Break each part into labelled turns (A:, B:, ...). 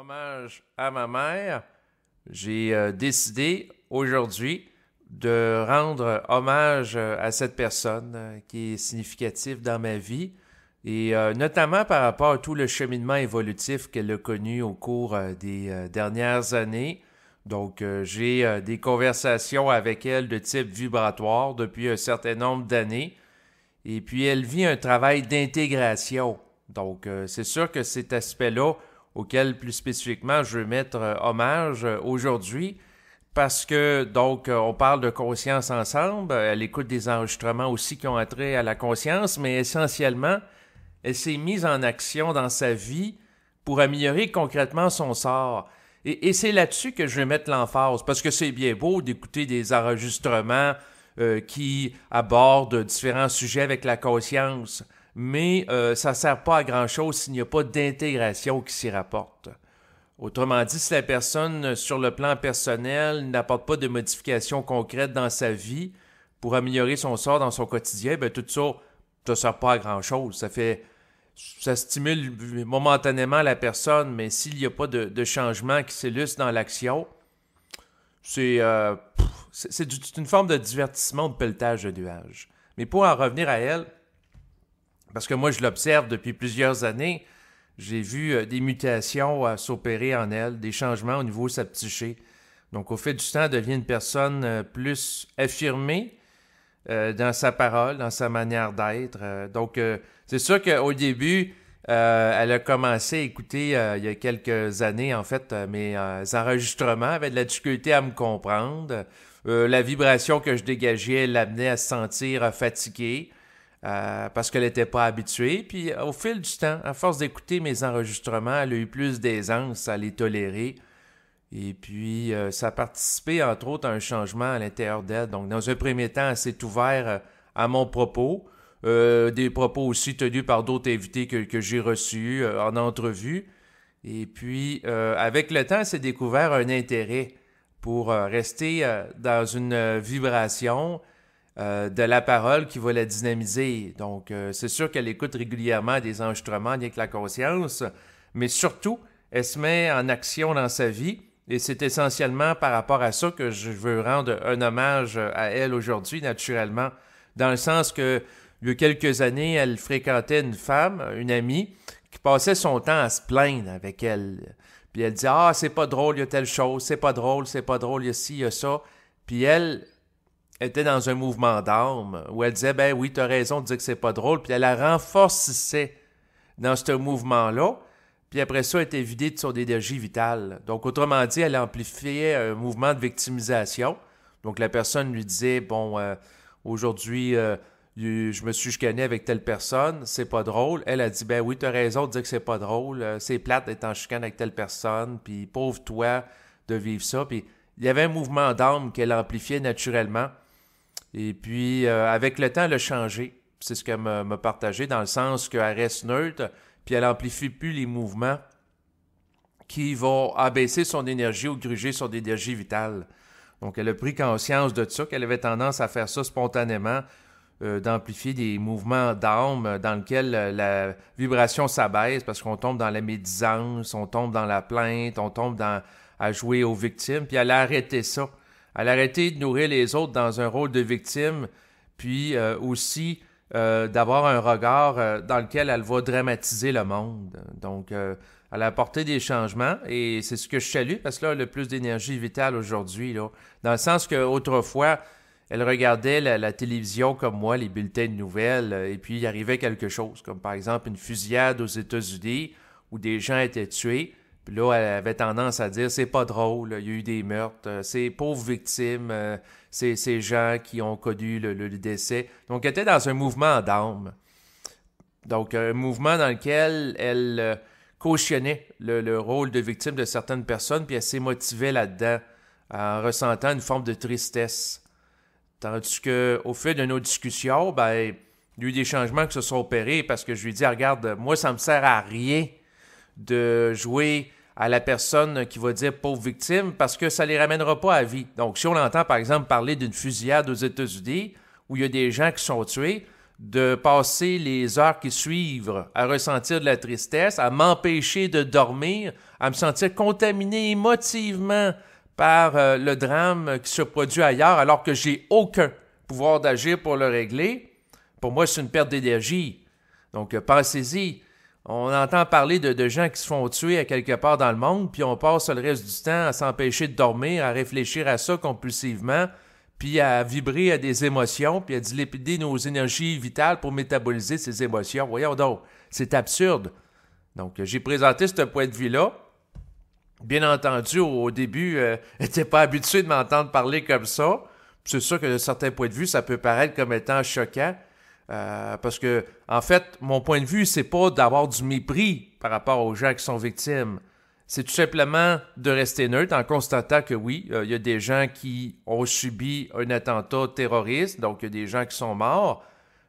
A: hommage à ma mère, j'ai euh, décidé aujourd'hui de rendre hommage euh, à cette personne euh, qui est significative dans ma vie et notamment par rapport à tout le cheminement évolutif qu'elle a connu au cours des dernières années. Donc, j'ai des conversations avec elle de type vibratoire depuis un certain nombre d'années. Et puis, elle vit un travail d'intégration. Donc, c'est sûr que cet aspect-là auquel plus spécifiquement je veux mettre euh, hommage euh, aujourd'hui parce que donc euh, on parle de conscience ensemble, elle écoute des enregistrements aussi qui ont trait à la conscience, mais essentiellement, elle s'est mise en action dans sa vie pour améliorer concrètement son sort. Et, c'est là-dessus que je vais mettre l'emphase, parce que c'est bien beau d'écouter des enregistrements qui abordent différents sujets avec la conscience, mais euh, ça ne sert pas à grand-chose s'il n'y a pas d'intégration qui s'y rapporte. Autrement dit, si la personne, sur le plan personnel, n'apporte pas de modifications concrètes dans sa vie pour améliorer son sort dans son quotidien, bien, tout ça ne sert pas à grand-chose. Ça fait ça stimule momentanément la personne, mais s'il n'y a pas de, changement qui s'illustre dans l'action, c'est euh, une forme de divertissement de pelletage de nuages. Mais pour en revenir à elle, parce que moi, je l'observe depuis plusieurs années. J'ai vu euh, des mutations euh, s'opérer en elle, des changements au niveau de sa Donc, au fait du temps, elle devient une personne euh, plus affirmée dans sa parole, dans sa manière d'être. donc, c'est sûr qu'au début, elle a commencé à écouter il y a quelques années, en fait, mes enregistrements, avait de la difficulté à me comprendre. la vibration que je dégageais l'amenait à se sentir fatiguée. Euh, parce qu'elle n'était pas habituée. Puis euh, au fil du temps, à force d'écouter mes enregistrements, elle a eu plus d'aisance à les tolérer. Et puis, euh, ça a participé, entre autres, à un changement à l'intérieur d'elle. Donc, dans un premier temps, elle s'est ouverte à mon propos, des propos aussi tenus par d'autres invités que, que j'ai reçus en entrevue. Et puis, avec le temps, elle s'est découvert un intérêt pour rester dans une vibration euh, de la parole qui va la dynamiser. Donc, euh, c'est sûr qu'elle écoute régulièrement des enregistrements que la conscience, mais surtout, elle se met en action dans sa vie. Et c'est essentiellement par rapport à ça que je veux rendre un hommage à elle aujourd'hui, naturellement, dans le sens que, il y a quelques années, elle fréquentait une femme, une amie, qui passait son temps à se plaindre avec elle. Puis elle dit Ah, c'est pas drôle, il y a telle chose, c'est pas drôle, c'est pas drôle, il y a ci, il y a ça. Puis elle, était dans un mouvement d'armes où elle disait ben oui, tu as raison de dire que c'est pas drôle, puis elle la renforçait dans ce mouvement-là, puis après ça, elle était vidée de son énergie vitale. Donc, autrement dit, elle amplifiait un mouvement de victimisation. Donc, la personne lui disait bon, euh, aujourd'hui, euh, je me suis chicané avec telle personne, c'est pas drôle. Elle a dit ben oui, tu as raison de dire que c'est pas drôle, euh, c'est plate d'être en chican avec telle personne, puis pauvre toi de vivre ça, puis il y avait un mouvement d'âme qu'elle amplifiait naturellement. Et puis, euh, avec le temps, elle a changé. C'est ce qu'elle m'a partagé, dans le sens qu'elle reste neutre, puis elle amplifie plus les mouvements qui vont abaisser son énergie ou gruger son énergie vitale. Donc, elle a pris conscience de ça, qu'elle avait tendance à faire ça spontanément, euh, d'amplifier des mouvements d'âme dans lesquels euh, la vibration s'abaisse parce qu'on tombe dans la médisance, on tombe dans la plainte, on tombe à jouer aux victimes, puis elle a arrêté ça. Elle a arrêté de nourrir les autres dans un rôle de victime, puis euh, aussi euh, d'avoir un regard euh, dans lequel elle va dramatiser le monde. Donc, elle a apporté des changements et c'est ce que je salue parce que là, le plus d'énergie vitale aujourd'hui, dans le sens qu'autrefois, elle regardait la, la, télévision comme moi, les bulletins de nouvelles, et puis il arrivait quelque chose, comme par exemple une fusillade aux États-Unis où des gens étaient tués. Puis là, elle avait tendance à dire c'est pas drôle, il y a eu des meurtres, euh, ces pauvres victimes, euh, ces, ces gens qui ont connu le, décès. Donc, elle était dans un mouvement d'âme. Donc, un mouvement dans lequel elle euh, cautionnait le, rôle de victime de certaines personnes, puis elle motivée là-dedans en ressentant une forme de tristesse. Tandis qu'au fil de nos discussions, ben, il y a eu des changements qui se sont opérés parce que je lui ai dit, regarde, moi, ça me sert à rien de jouer à la personne qui va dire pauvre victime parce que ça les ramènera pas à vie. Donc, si on entend par exemple parler d'une fusillade aux États-Unis où il y a des gens qui sont tués, de passer les heures qui suivent à ressentir de la tristesse, à m'empêcher de dormir, à me sentir contaminé émotivement par euh, le drame qui se produit ailleurs alors que j'ai aucun pouvoir d'agir pour le régler, pour moi c'est une perte d'énergie. Donc euh, pensez-y, on entend parler de, gens qui se font tuer à quelque part dans le monde, puis on passe le reste du temps à s'empêcher de dormir, à réfléchir à ça compulsivement, puis à vibrer à des émotions, puis à dilapider nos énergies vitales pour métaboliser ces émotions. Voyons donc, c'est absurde. Donc, j'ai présenté ce point de vue-là. Bien entendu, au début, euh, je n'étais pas habitué de m'entendre parler comme ça. C'est sûr que de certains points de vue, ça peut paraître comme étant choquant. Euh, parce que, en fait, mon point de vue, c'est pas d'avoir du mépris par rapport aux gens qui sont victimes. C'est tout simplement de rester neutre en constatant que oui, euh, il y a des gens qui ont subi un attentat terroriste, donc il y a des gens qui sont morts.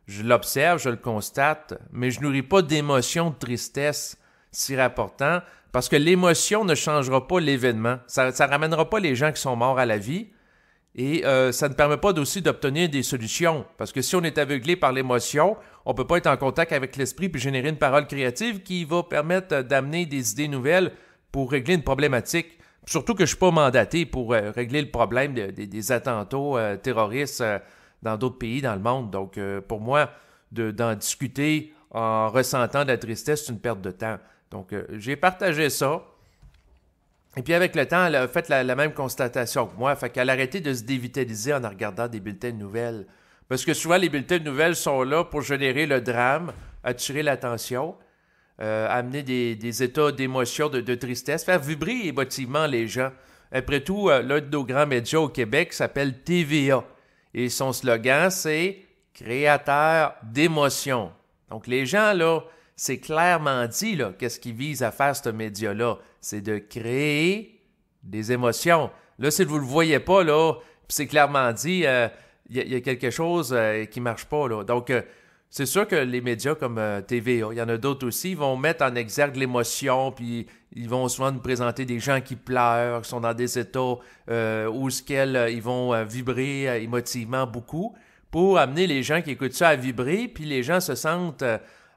A: Je l'observe, je le constate, mais je nourris pas d'émotion de tristesse si rapportant, parce que l'émotion ne changera pas l'événement. Ça ne ramènera pas les gens qui sont morts à la vie, et euh, ça ne permet pas aussi d'obtenir des solutions. Parce que si on est aveuglé par l'émotion, on ne peut pas être en contact avec l'esprit puis générer une parole créative qui va permettre euh, d'amener des idées nouvelles pour régler une problématique. Surtout que je ne suis pas mandaté pour euh, régler le problème des attentats terroristes dans d'autres pays dans le monde. Donc, pour moi, d'en discuter en ressentant de la tristesse, c'est une perte de temps. Donc, j'ai partagé ça. Et puis avec le temps, elle a fait la, même constatation que moi, fait qu'elle a arrêté de se dévitaliser en regardant des bulletins de nouvelles. Parce que souvent, les bulletins de nouvelles sont là pour générer le drame, attirer l'attention, euh, amener des, états d'émotion, de, tristesse, faire vibrer émotivement les gens. Après tout, euh, l'un de nos grands médias au Québec s'appelle TVA. Et son slogan, c'est Créateur d'émotion. Donc les gens, là, c'est clairement dit, là, qu'est-ce qui vise à faire, ce média-là. C'est de créer des émotions. Là, si vous ne le voyez pas, là, c'est clairement dit, euh, il y, a quelque chose euh, qui ne marche pas, là. Donc, euh, c'est sûr que les médias comme tv il y en a d'autres aussi, vont mettre en exergue l'émotion, puis ils vont souvent nous présenter des gens qui pleurent, qui sont dans des états où ils vont vibrer émotivement beaucoup, pour amener les gens qui écoutent ça à vibrer, puis les gens se sentent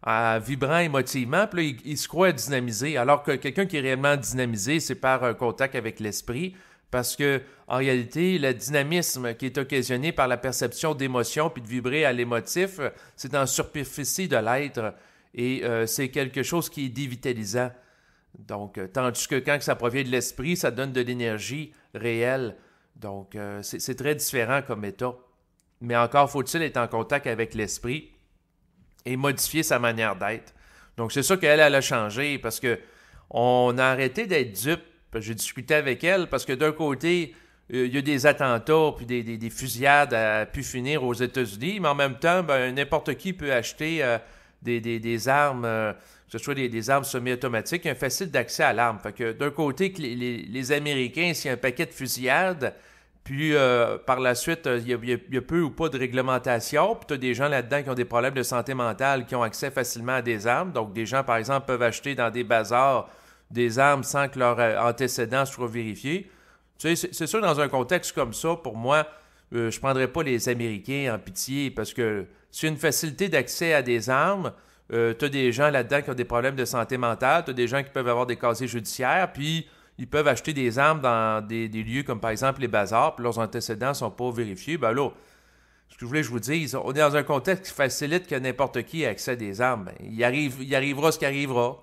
A: à vibrant émotivement, puis là, il, se croit dynamisé, alors que quelqu'un qui est réellement dynamisé, c'est par un contact avec l'esprit, parce que en réalité, le dynamisme qui est occasionné par la perception d'émotions puis de vibrer à l'émotif, c'est en superficie de l'être et euh, c'est quelque chose qui est dévitalisant. Donc, euh, tandis que quand ça provient de l'esprit, ça donne de l'énergie réelle. Donc, euh, c'est très différent comme état. Mais encore faut-il être en contact avec l'esprit et modifier sa manière d'être. Donc, c'est ça qu'elle, elle a changé parce que on a arrêté d'être dupe. J'ai discuté avec elle parce que d'un côté, euh, il y a des attentats puis des, fusillades à pu finir aux États-Unis, mais en même temps, ben, n'importe qui peut acheter euh, des, armes, euh, que ce soit des, armes semi-automatiques, un facile d'accès à l'arme. que d'un côté, les, les, les Américains, s'il y a un paquet de fusillades, puis euh, par la suite, euh, il y, a peu ou pas de réglementation. Puis tu as des gens là-dedans qui ont des problèmes de santé mentale, qui ont accès facilement à des armes. Donc des gens, par exemple, peuvent acheter dans des bazars des armes sans que leur euh, antécédent soit vérifié. Tu sais, c'est sûr, dans un contexte comme ça, pour moi, je ne prendrais pas les Américains en pitié parce que c'est une facilité d'accès à des armes. tu as des gens là-dedans qui ont des problèmes de santé mentale, tu as des gens qui peuvent avoir des casiers judiciaires, puis ils peuvent acheter des armes dans des, lieux comme par exemple les bazars, puis leurs antécédents ne sont pas vérifiés. Ben là, ce que je voulais je vous dise, on est dans un contexte qui facilite que n'importe qui ait accès à des armes. Il, arrive, il arrivera ce qui arrivera.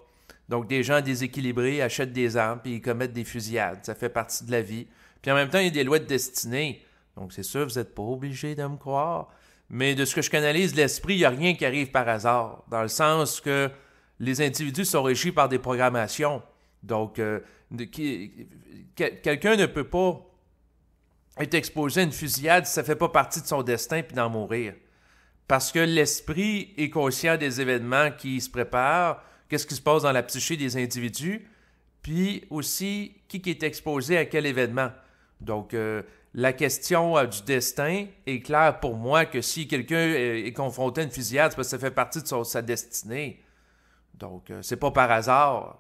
A: Donc, des gens déséquilibrés achètent des armes puis ils commettent des fusillades. Ça fait partie de la vie. Puis en même temps, il y a des lois de destinée. Donc, c'est sûr, vous n'êtes pas obligé de me croire. Mais de ce que je canalise l'esprit, il n'y a rien qui arrive par hasard. Dans le sens que les individus sont régis par des programmations. Donc, euh, quelqu'un ne peut pas être exposé à une fusillade si ça ne fait pas partie de son destin puis d'en mourir. Parce que l'esprit est conscient des événements qui se préparent, qu'est-ce qui se passe dans la psyché des individus, puis aussi qui, est exposé à quel événement. Donc, euh, la question euh, du destin est claire pour moi que si quelqu'un est, confronté à une fusillade, c'est parce que ça fait partie de sa destinée. Donc, euh, c'est pas par hasard.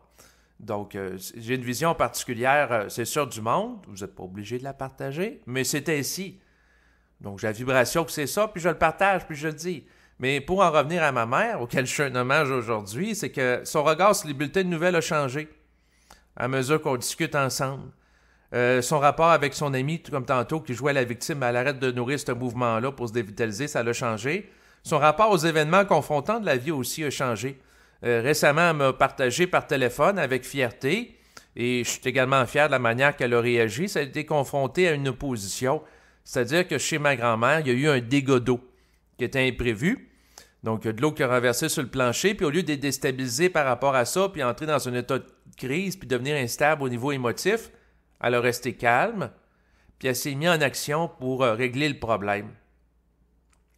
A: Donc, euh, j'ai une vision particulière, euh, c'est sûr, du monde. Vous n'êtes pas obligé de la partager, mais c'est ainsi. Donc, j'ai la vibration que c'est ça, puis je le partage, puis je le dis. Mais pour en revenir à ma mère, auquel je suis un hommage aujourd'hui, c'est que son regard sur les bulletins de nouvelles a changé à mesure qu'on discute ensemble. Euh, son rapport avec son ami, tout comme tantôt, qui jouait la victime à l'arrêt de nourrir ce mouvement-là pour se dévitaliser, ça l'a changé. Son rapport aux événements confrontants de la vie aussi a changé. Euh, récemment, récemment m'a partagé par téléphone avec fierté, et je suis également fier de la manière qu'elle a réagi, ça a été confronté à une opposition. C'est-à-dire que chez ma grand-mère, il y a eu un dégât d'eau qui était imprévu. Donc, il y a de l'eau qui a renversé sur le plancher, puis au lieu d'être déstabilisé par rapport à ça, puis entrer dans un état de crise, puis devenir instable au niveau émotif, elle a resté calme, puis elle s'est mise en action pour euh, régler le problème.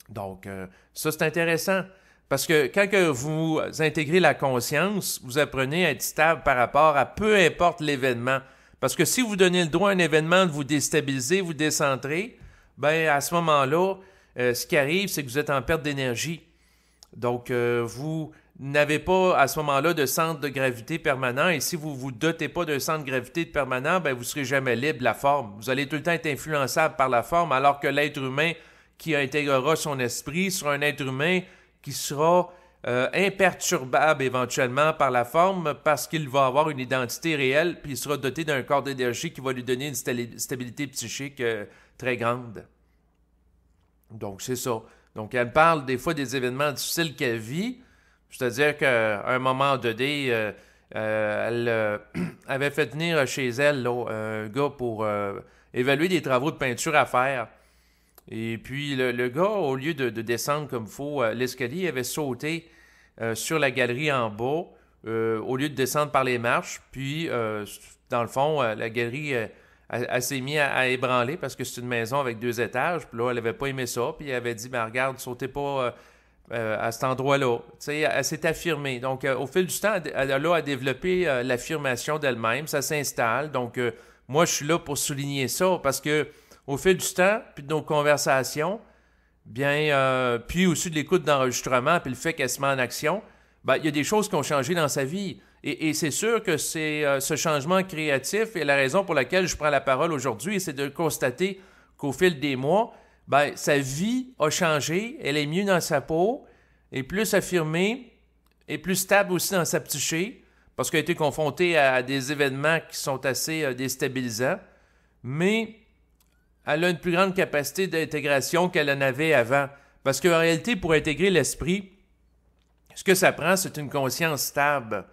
A: Donc, euh, ça, c'est intéressant. Parce que quand vous intégrez la conscience, vous apprenez à être stable par rapport à peu importe l'événement. Parce que si vous donnez le droit à un événement de vous déstabiliser, vous décentrer, ben à ce moment-là, euh, ce qui arrive, c'est que vous êtes en perte d'énergie. Donc, euh, vous n'avez pas à ce moment-là de centre de gravité permanent. Et si vous ne vous dotez pas d'un centre de gravité permanent, ben, vous ne serez jamais libre la forme. Vous allez tout le temps être influençable par la forme, alors que l'être humain qui intégrera son esprit sera un être humain qui sera euh, imperturbable éventuellement par la forme parce qu'il va avoir une identité réelle puis il sera doté d'un corps d'énergie qui va lui donner une stabilité psychique euh, très grande. Donc, c'est ça. Donc, elle parle des fois des événements difficiles qu'elle vit, c'est-à-dire qu'à un moment donné, euh, elle avait fait venir chez elle un gars pour évaluer des travaux de peinture à faire. Et puis le, gars, au lieu de, descendre comme il faut l'escalier euh, l'escalier, avait sauté euh, sur la galerie en bas, euh, au lieu de descendre par les marches. Puis, dans le fond, la galerie, elle, s'est mise à, ébranler parce que c'est une maison avec deux étages. Puis là, elle n'avait pas aimé ça. Puis elle avait dit, mais ben, regarde, sautez pas... à cet endroit-là. Elle, s'est affirmée. Donc, au fil du temps, elle, a développé l'affirmation d'elle-même. Ça s'installe. Donc, moi, je suis là pour souligner ça parce que au fil du temps, puis de nos conversations, bien, euh, puis aussi de l'écoute d'enregistrement, puis le fait qu'elle se met en action, ben, il y a des choses qui ont changé dans sa vie. Et, c'est sûr que c'est euh, ce changement créatif et la raison pour laquelle je prends la parole aujourd'hui, c'est de constater qu'au fil des mois, ben, sa vie a changé, elle est mieux dans sa peau, est plus affirmée, est plus stable aussi dans sa psyché, parce qu'elle a été confrontée à des événements qui sont assez euh, déstabilisants. Mais elle a une plus grande capacité d'intégration qu'elle en avait avant. Parce qu'en réalité, pour intégrer l'esprit, ce que ça prend, c'est une conscience stable.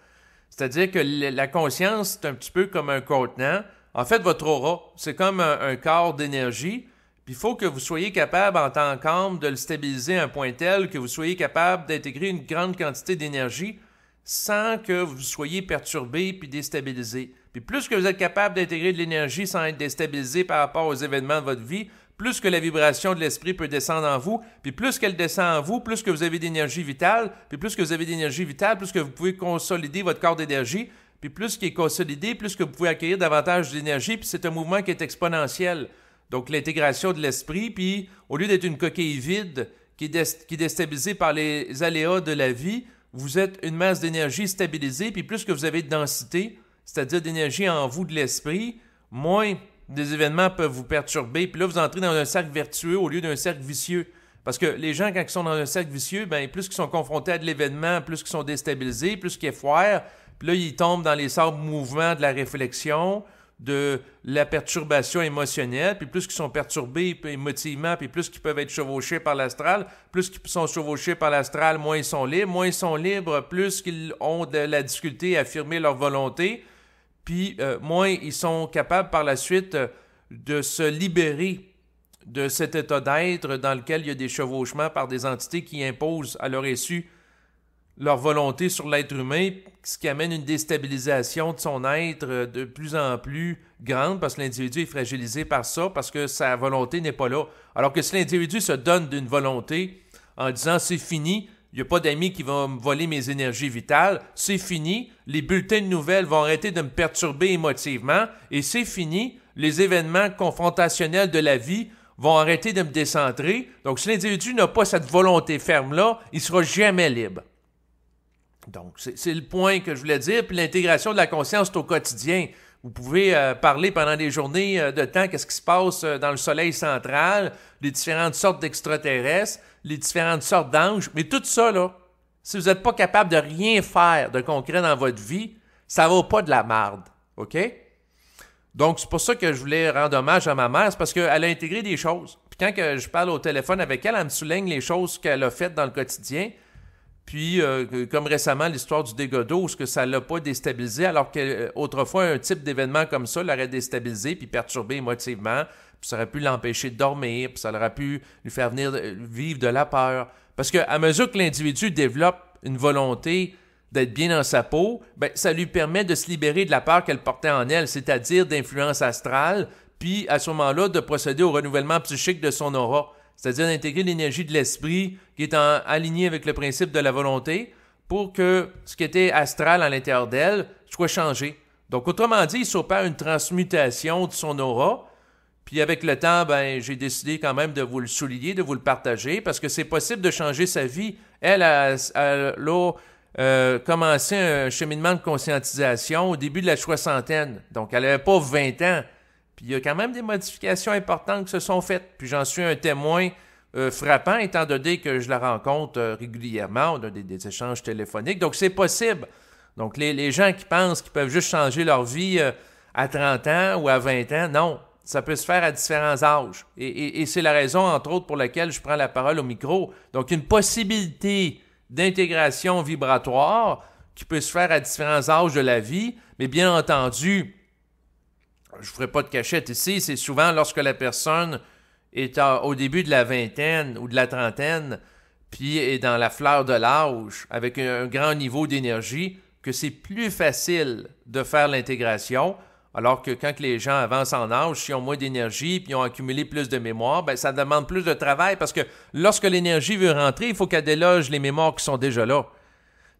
A: C'est-à-dire que la conscience, c'est un petit peu comme un contenant. En fait, votre aura, c'est comme un, corps d'énergie. il faut que vous soyez capable, en tant qu'âme, de le stabiliser à un point tel que vous soyez capable d'intégrer une grande quantité d'énergie sans que vous soyez perturbé puis déstabilisé. Puis plus que vous êtes capable d'intégrer de l'énergie sans être déstabilisé par rapport aux événements de votre vie, plus que la vibration de l'esprit peut descendre en vous, puis plus qu'elle descend en vous, plus que vous avez d'énergie vitale, puis plus que vous avez d'énergie vitale, plus que vous pouvez consolider votre corps d'énergie, puis plus qu'il est consolidé, plus que vous pouvez accueillir davantage d'énergie, puis c'est un mouvement qui est exponentiel. Donc l'intégration de l'esprit, puis au lieu d'être une coquille vide qui qui est déstabilisée par les aléas de la vie, vous êtes une masse d'énergie stabilisée, puis plus que vous avez de densité, c'est-à-dire d'énergie en vous de l'esprit, moins des événements peuvent vous perturber. Puis là, vous entrez dans un cercle vertueux au lieu d'un cercle vicieux. Parce que les gens, quand ils sont dans un cercle vicieux, ben, plus qu'ils sont confrontés à de l'événement, plus qu'ils sont déstabilisés, plus qu'ils foirent, puis là, ils tombent dans les sables mouvements de la réflexion, de la perturbation émotionnelle, puis plus qu'ils sont perturbés émotivement, puis plus qu'ils peuvent être chevauchés par l'astral, plus qu'ils sont chevauchés par l'astral, moins ils sont libres, moins ils sont libres, plus qu'ils ont de la difficulté à affirmer leur volonté, puis euh, moins ils sont capables par la suite euh, de se libérer de cet état d'être dans lequel il y a des chevauchements par des entités qui imposent à leur issue leur volonté sur l'être humain, ce qui amène une déstabilisation de son être euh, de plus en plus grande parce que l'individu est fragilisé par ça, parce que sa volonté n'est pas là. Alors que si l'individu se donne d'une volonté en disant c'est fini, il n'y a pas d'amis qui vont me voler mes énergies vitales, c'est fini, les bulletins de nouvelles vont arrêter de me perturber émotivement, et c'est fini, les événements confrontationnels de la vie vont arrêter de me décentrer. Donc, si l'individu n'a pas cette volonté ferme-là, il ne sera jamais libre. Donc, c'est le point que je voulais dire. Puis l'intégration de la conscience, au quotidien. Vous pouvez euh, parler pendant des journées euh, de temps, qu'est-ce qui se passe euh, dans le Soleil central, les différentes sortes d'extraterrestres, les différentes sortes d'anges, mais tout ça, là, si vous n'êtes pas capable de rien faire de concret dans votre vie, ça vaut pas de la marde, OK? Donc, c'est pour ça que je voulais rendre hommage à ma mère, c'est parce qu'elle a intégré des choses. Puis quand que je parle au téléphone avec elle, elle me souligne les choses qu'elle a faites dans le quotidien, puis, euh, comme récemment, l'histoire du dégât d'eau, ce que ça l'a pas déstabilisé, alors qu'autrefois, euh, un type d'événement comme ça l'aurait déstabilisé puis perturbé émotivement, puis ça aurait pu l'empêcher de dormir, puis ça aurait pu lui faire venir euh, vivre de la peur. Parce qu'à mesure que l'individu développe une volonté d'être bien dans sa peau, ben, ça lui permet de se libérer de la peur qu'elle portait en elle, c'est-à-dire d'influence astrale, puis à ce moment-là, de procéder au renouvellement psychique de son aura c'est-à-dire d'intégrer l'énergie de l'esprit qui est en, alignée avec le principe de la volonté pour que ce qui était astral à l'intérieur d'elle soit changé. Donc, autrement dit, il s'opère une transmutation de son aura. Puis avec le temps, ben, j'ai décidé quand même de vous le souligner, de vous le partager, parce que c'est possible de changer sa vie. Elle a, euh, commencé un cheminement de conscientisation au début de la soixantaine. Donc, elle n'avait pas 20 ans. Puis il y a quand même des modifications importantes qui se sont faites. Puis j'en suis un témoin euh, frappant, étant donné que je la rencontre euh, régulièrement. On des, échanges téléphoniques. Donc c'est possible. Donc les, gens qui pensent qu'ils peuvent juste changer leur vie euh, à 30 ans ou à 20 ans, non. Ça peut se faire à différents âges. Et, et c'est la raison, entre autres, pour laquelle je prends la parole au micro. Donc une possibilité d'intégration vibratoire qui peut se faire à différents âges de la vie, mais bien entendu, je ne ferai pas de cachette ici, c'est souvent lorsque la personne est au début de la vingtaine ou de la trentaine, puis est dans la fleur de l'âge, avec un, grand niveau d'énergie, que c'est plus facile de faire l'intégration, alors que quand les gens avancent en âge, s'ils ont moins d'énergie, puis ils ont accumulé plus de mémoire, bien ça demande plus de travail, parce que lorsque l'énergie veut rentrer, il faut qu'elle déloge les mémoires qui sont déjà là.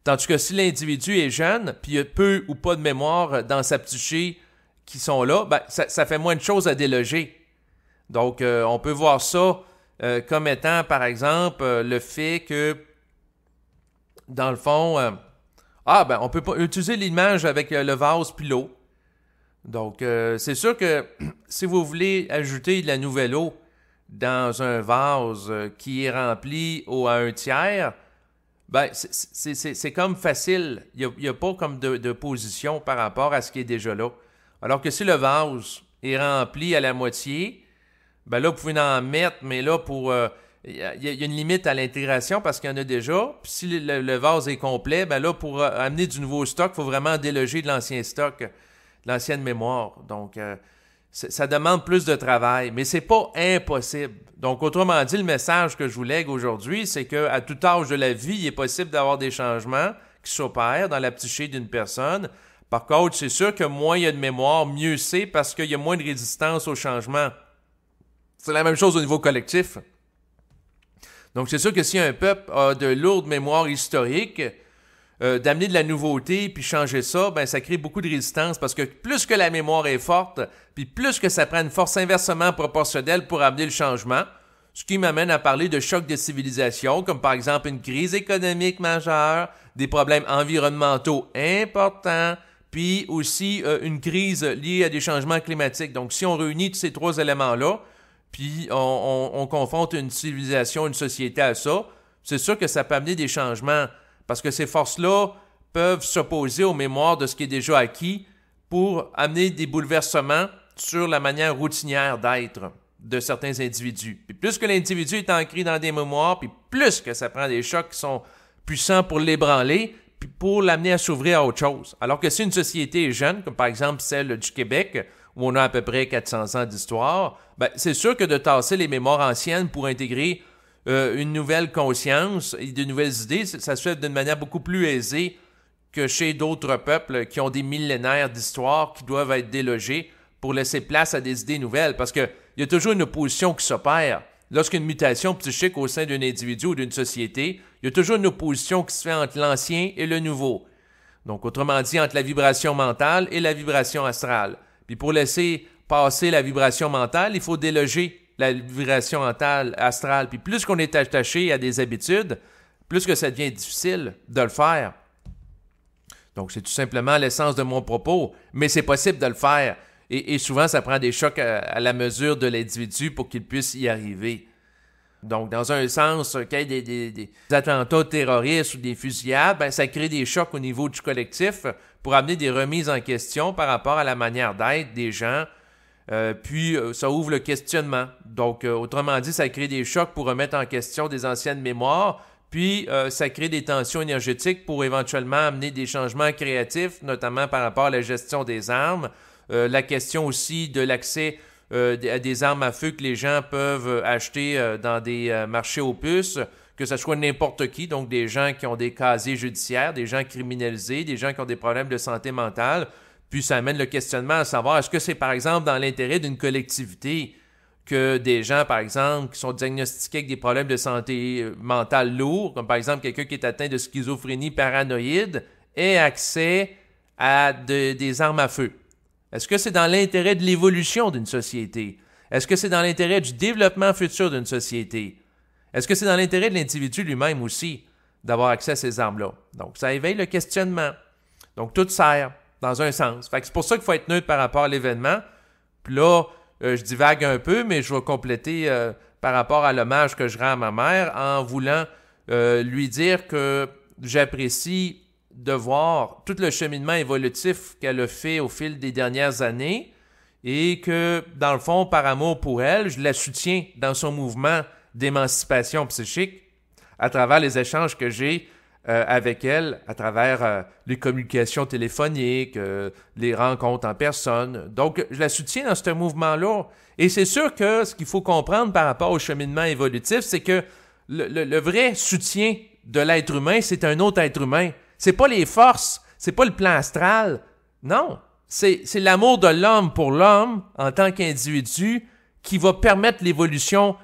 A: Tandis que si l'individu est jeune, puis il a peu ou pas de mémoire dans sa psyché, qui sont là, ben, ça, fait moins de choses à déloger. Donc, euh, on peut voir ça euh, comme étant, par exemple, euh, le fait que, dans le fond, ah, ben, on peut pas utiliser l'image avec le vase puis l'eau. Donc, c'est sûr que si vous voulez ajouter de la nouvelle eau dans un vase qui est rempli au, à un tiers, ben, c'est comme facile. Il n'y a, pas comme de, de position par rapport à ce qui est déjà là. Alors que si le vase est rempli à la moitié, ben là, vous pouvez en mettre, mais là, pour. Euh, il y, a une limite à l'intégration parce qu'il y en a déjà. Puis si le, vase est complet, ben là, pour euh, amener du nouveau stock, il faut vraiment déloger de l'ancien stock, de l'ancienne mémoire. Donc, euh, ça demande plus de travail, mais ce n'est pas impossible. Donc, autrement dit, le message que je vous lègue aujourd'hui, c'est qu'à tout âge de la vie, il est possible d'avoir des changements qui s'opèrent dans la psyché d'une personne par contre, c'est sûr que moins il y a de mémoire, mieux c'est parce qu'il y a moins de résistance au changement. C'est la même chose au niveau collectif. Donc, c'est sûr que si un peuple a de lourdes mémoires historiques, euh, d'amener de la nouveauté puis changer ça, ben ça crée beaucoup de résistance parce que plus que la mémoire est forte, puis plus que ça prend une force inversement proportionnelle pour amener le changement, ce qui m'amène à parler de chocs de civilisation, comme par exemple une crise économique majeure, des problèmes environnementaux importants, puis aussi euh, une crise liée à des changements climatiques. Donc, si on réunit tous ces trois éléments-là, puis on, on, confronte une civilisation, une société à ça, c'est sûr que ça peut amener des changements, parce que ces forces-là peuvent s'opposer aux mémoires de ce qui est déjà acquis pour amener des bouleversements sur la manière routinière d'être de certains individus. Puis plus que l'individu est ancré dans des mémoires, puis plus que ça prend des chocs qui sont puissants pour l'ébranler, pour l'amener à s'ouvrir à autre chose. Alors que si une société est jeune, comme par exemple celle du Québec, où on a à peu près 400 ans d'histoire, ben, c'est sûr que de tasser les mémoires anciennes pour intégrer euh, une nouvelle conscience et de nouvelles idées, ça se fait d'une manière beaucoup plus aisée que chez d'autres peuples qui ont des millénaires d'histoire qui doivent être délogés pour laisser place à des idées nouvelles. Parce qu'il y a toujours une opposition qui s'opère. Lorsqu'une mutation psychique au sein d'un individu ou d'une société il y a toujours une opposition qui se fait entre l'ancien et le nouveau. Donc, autrement dit, entre la vibration mentale et la vibration astrale. Puis pour laisser passer la vibration mentale, il faut déloger la vibration mentale, astrale. Puis plus qu'on est attaché à des habitudes, plus que ça devient difficile de le faire. Donc, c'est tout simplement l'essence de mon propos, mais c'est possible de le faire. Et, souvent, ça prend des chocs à la mesure de l'individu pour qu'il puisse y arriver. Donc, dans un sens, euh, qu'il y des, attentats terroristes ou des fusillades, ben, ça crée des chocs au niveau du collectif pour amener des remises en question par rapport à la manière d'être des gens. Euh, puis, euh, ça ouvre le questionnement. Donc, autrement dit, ça crée des chocs pour remettre en question des anciennes mémoires. Puis, ça crée des tensions énergétiques pour éventuellement amener des changements créatifs, notamment par rapport à la gestion des armes. la question aussi de l'accès euh, à des, armes à feu que les gens peuvent euh, acheter euh, dans des marchés aux puces, que ce soit n'importe qui, donc des gens qui ont des casiers judiciaires, des gens criminalisés, des gens qui ont des problèmes de santé mentale. Puis ça amène le questionnement à savoir est-ce que c'est par exemple dans l'intérêt d'une collectivité que des gens, par exemple, qui sont diagnostiqués avec des problèmes de santé mentale lourds, comme par exemple quelqu'un qui est atteint de schizophrénie paranoïde, aient accès à des armes à feu. Est-ce que c'est dans l'intérêt de l'évolution d'une société? Est-ce que c'est dans l'intérêt du développement futur d'une société? Est-ce que c'est dans l'intérêt de l'individu lui-même aussi d'avoir accès à ces armes-là? Donc, ça éveille le questionnement. Donc, tout sert dans un sens. Fait que c'est pour ça qu'il faut être neutre par rapport à l'événement. Puis là, euh, je divague un peu, mais je vais compléter euh, par rapport à l'hommage que je rends à ma mère en voulant euh, lui dire que j'apprécie de voir tout le cheminement évolutif qu'elle a fait au fil des dernières années et que, dans le fond, par amour pour elle, je la soutiens dans son mouvement d'émancipation psychique à travers les échanges que j'ai euh, avec elle, à travers euh, les communications téléphoniques, euh, les rencontres en personne. Donc, je la soutiens dans ce mouvement-là. Et c'est sûr que ce qu'il faut comprendre par rapport au cheminement évolutif, c'est que le vrai soutien de l'être humain, c'est un autre être humain. C'est pas les forces, c'est pas le plan astral. Non, c'est l'amour de l'homme pour l'homme en tant qu'individu qui va permettre l'évolution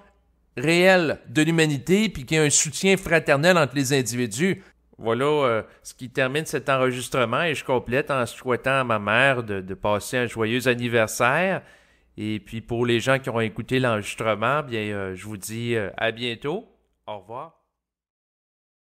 A: réelle de l'humanité puis qu'il y un soutien fraternel entre les individus. Voilà euh, ce qui termine cet enregistrement et je complète en souhaitant à ma mère de, passer un joyeux anniversaire. Et puis pour les gens qui ont écouté l'enregistrement, bien euh, je vous dis euh, à bientôt. Au revoir.